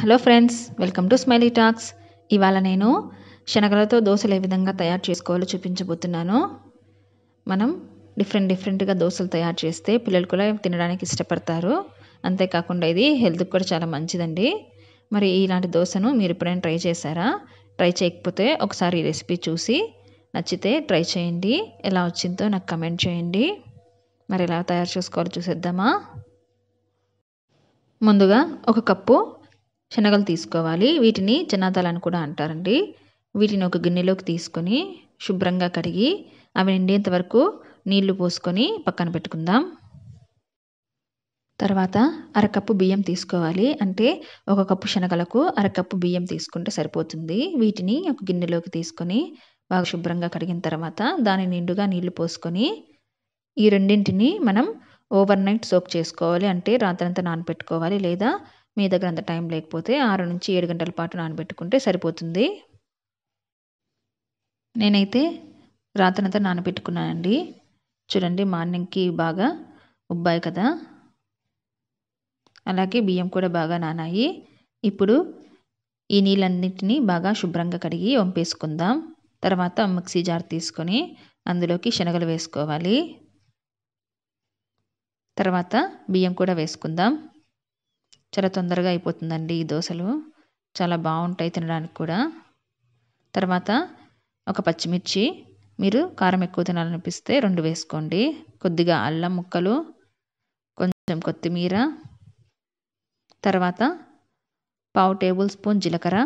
hello friends welcome to Smiley Talks ఇవాళ నేను శనగలతో దోశలు ఏ విధంగా తయారు చేసుకోవాలో చూపించబోతున్నాను మనం డిఫరెంట్ డిఫరెంట్గా దోశలు తయారు చేస్తే పిల్లలు కూడా తినడానికి ఇష్టపడతారు అంతేకాకుండా ఇది హెల్త్కి కూడా చాలా మంచిదండి మరి ఇలాంటి దోశను మీరు ఎప్పుడైనా ట్రై చేశారా ట్రై చేయకపోతే ఒకసారి రెసిపీ చూసి నచ్చితే ట్రై చేయండి ఎలా వచ్చిందో నాకు కమెంట్ చేయండి మరి ఎలా తయారు చేసుకోవాలో చూసేద్దామా ముందుగా ఒక కప్పు శనగలు తీసుకోవాలి వీటిని చిన్నదాలని కూడా అంటారండి వీటిని ఒక గిన్నెలోకి తీసుకొని శుభ్రంగా కడిగి అవి నిండేంత వరకు నీళ్లు పోసుకొని పక్కన పెట్టుకుందాం తర్వాత అరకప్పు బియ్యం తీసుకోవాలి అంటే ఒక కప్పు శనగలకు అరకప్పు బియ్యం తీసుకుంటే సరిపోతుంది వీటిని ఒక గిన్నెలోకి తీసుకొని బాగా శుభ్రంగా కడిగిన తర్వాత దాని నిండుగా నీళ్లు పోసుకొని ఈ రెండింటిని మనం ఓవర్ నైట్ సోక్ చేసుకోవాలి అంటే రాత్రంతా నానపెట్టుకోవాలి లేదా మీ దగ్గర అంత టైం లేకపోతే ఆరు నుంచి ఏడు గంటల పాటు నానబెట్టుకుంటే సరిపోతుంది నేనైతే రాత్రంతా నానబెట్టుకున్నానండి చూడండి మార్నింగ్కి బాగా ఉబ్బాయి కదా అలాగే బియ్యం కూడా బాగా నానాయి ఇప్పుడు ఈ నీళ్ళన్నింటినీ బాగా శుభ్రంగా కడిగి వంపేసుకుందాం తర్వాత మిక్సీ జార్ తీసుకొని అందులోకి శనగలు వేసుకోవాలి తర్వాత బియ్యం కూడా వేసుకుందాం చాలా తొందరగా అయిపోతుందండి ఈ దోశలు చాలా బాగుంటాయి తినడానికి కూడా తర్వాత ఒక పచ్చిమిర్చి మీరు కారం ఎక్కువ తినాలనిపిస్తే రెండు వేసుకోండి కొద్దిగా అల్లం ముక్కలు కొంచెం కొత్తిమీర తర్వాత పావు టేబుల్ స్పూన్ జీలకర్ర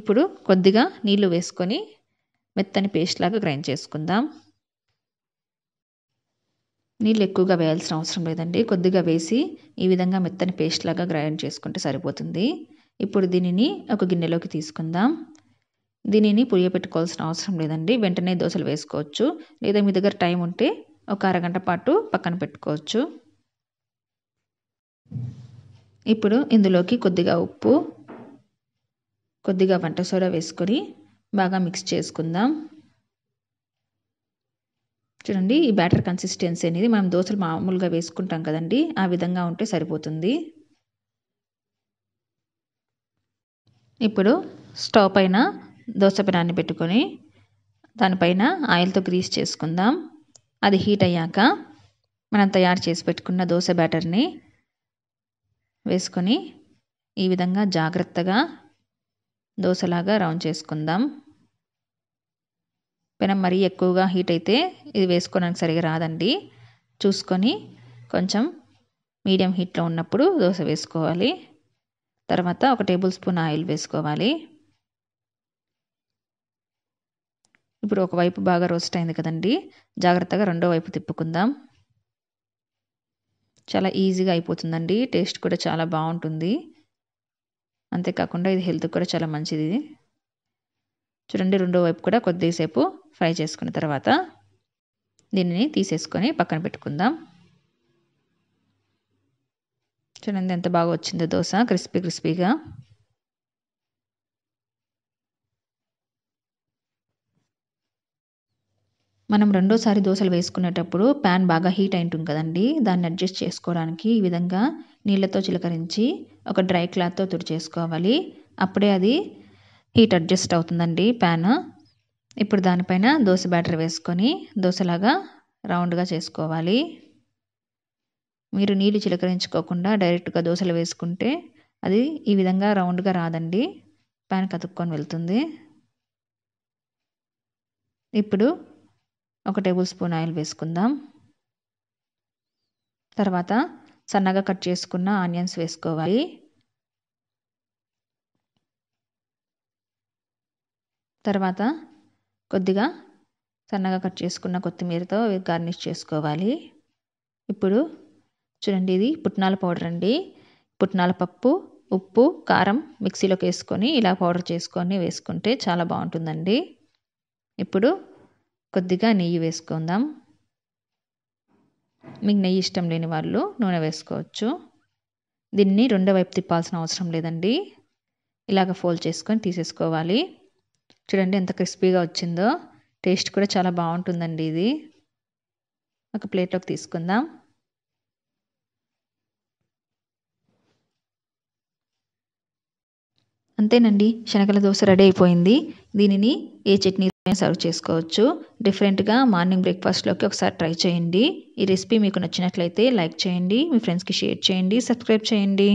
ఇప్పుడు కొద్దిగా నీళ్లు వేసుకొని మెత్తని పేస్ట్ లాగా గ్రైండ్ చేసుకుందాం నీళ్ళు ఎక్కువగా వేయాల్సిన అవసరం లేదండి కొద్దిగా వేసి ఈ విధంగా మెత్తని పేస్ట్ లాగా గ్రైండ్ చేసుకుంటే సరిపోతుంది ఇప్పుడు దీనిని ఒక గిన్నెలోకి తీసుకుందాం దీనిని పెట్టుకోవాల్సిన అవసరం లేదండి వెంటనే దోశలు వేసుకోవచ్చు లేదా మీ దగ్గర టైం ఉంటే ఒక అరగంట పాటు పక్కన పెట్టుకోవచ్చు ఇప్పుడు ఇందులోకి కొద్దిగా ఉప్పు కొద్దిగా వంట సోడా వేసుకొని బాగా మిక్స్ చేసుకుందాం అండి ఈ బ్యాటర్ కన్సిస్టెన్సీ అనేది మనం దోశలు మామూలుగా వేసుకుంటాం కదండి ఆ విధంగా ఉంటే సరిపోతుంది ఇప్పుడు స్టవ్ పైన దోశ పెనాన్ని పెట్టుకొని దానిపైన ఆయిల్తో గ్రీస్ చేసుకుందాం అది హీట్ అయ్యాక మనం తయారు చేసి పెట్టుకున్న దోశ బ్యాటర్ని వేసుకొని ఈ విధంగా జాగ్రత్తగా దోశలాగా రౌండ్ చేసుకుందాం పెనం మరీ ఎక్కువగా హీట్ అయితే ఇది వేసుకోవడానికి సరిగా రాదండి చూసుకొని కొంచెం మీడియం హీట్లో ఉన్నప్పుడు దోశ వేసుకోవాలి తర్వాత ఒక టేబుల్ స్పూన్ ఆయిల్ వేసుకోవాలి ఇప్పుడు ఒకవైపు బాగా రోస్ట్ అయింది కదండి జాగ్రత్తగా రెండో వైపు తిప్పుకుందాం చాలా ఈజీగా అయిపోతుందండి టేస్ట్ కూడా చాలా బాగుంటుంది అంతేకాకుండా ఇది హెల్త్ కూడా చాలా మంచిది చూడండి రెండో వైపు కూడా కొద్దిసేపు ఫ్రై చేసుకున్న తర్వాత దీనిని తీసేసుకొని పక్కన పెట్టుకుందాం చూడండి ఎంత బాగా వచ్చిందో దోశ క్రిస్పీ క్రిస్పీగా మనం రెండోసారి దోశలు వేసుకునేటప్పుడు ప్యాన్ బాగా హీట్ అయి ఉంటుంది కదండి దాన్ని అడ్జస్ట్ చేసుకోవడానికి ఈ విధంగా నీళ్ళతో చిలకరించి ఒక డ్రై క్లాత్తో తుడిచేసుకోవాలి అప్పుడే అది హీట్ అడ్జస్ట్ అవుతుందండి ప్యాన్ ఇప్పుడు దానిపైన దోశ బ్యాటర్ వేసుకొని దోశలాగా రౌండ్గా చేసుకోవాలి మీరు నీళ్ళు చిలకరించుకోకుండా డైరెక్ట్గా దోశలు వేసుకుంటే అది ఈ విధంగా రౌండ్గా రాదండి ప్యాన్ కతుక్కొని వెళ్తుంది ఇప్పుడు ఒక టేబుల్ స్పూన్ ఆయిల్ వేసుకుందాం తర్వాత సన్నగా కట్ చేసుకున్న ఆనియన్స్ వేసుకోవాలి తర్వాత కొద్దిగా సన్నగా కట్ చేసుకున్న కొత్తిమీరతో గార్నిష్ చేసుకోవాలి ఇప్పుడు చూడండి ఇది పుట్నాల పౌడర్ అండి పుట్నాల పప్పు ఉప్పు కారం మిక్సీలోకి వేసుకొని ఇలా పౌడర్ చేసుకొని వేసుకుంటే చాలా బాగుంటుందండి ఇప్పుడు కొద్దిగా నెయ్యి వేసుకుందాం మీకు నెయ్యి ఇష్టం లేని వాళ్ళు నూనె వేసుకోవచ్చు దీన్ని రెండో వైపు తిప్పాల్సిన అవసరం లేదండి ఇలాగ ఫోల్డ్ చేసుకొని తీసేసుకోవాలి చూడండి ఎంత క్రిస్పీగా వచ్చిందో టేస్ట్ కూడా చాలా బాగుంటుందండి ఇది ఒక ప్లేట్లోకి తీసుకుందాం అంతేనండి శనగల దోశ రెడీ అయిపోయింది దీనిని ఏ చట్నీ సర్వ్ చేసుకోవచ్చు డిఫరెంట్గా మార్నింగ్ బ్రేక్ఫాస్ట్లోకి ఒకసారి ట్రై చేయండి ఈ రెసిపీ మీకు నచ్చినట్లయితే లైక్ చేయండి మీ ఫ్రెండ్స్కి షేర్ చేయండి సబ్స్క్రైబ్ చేయండి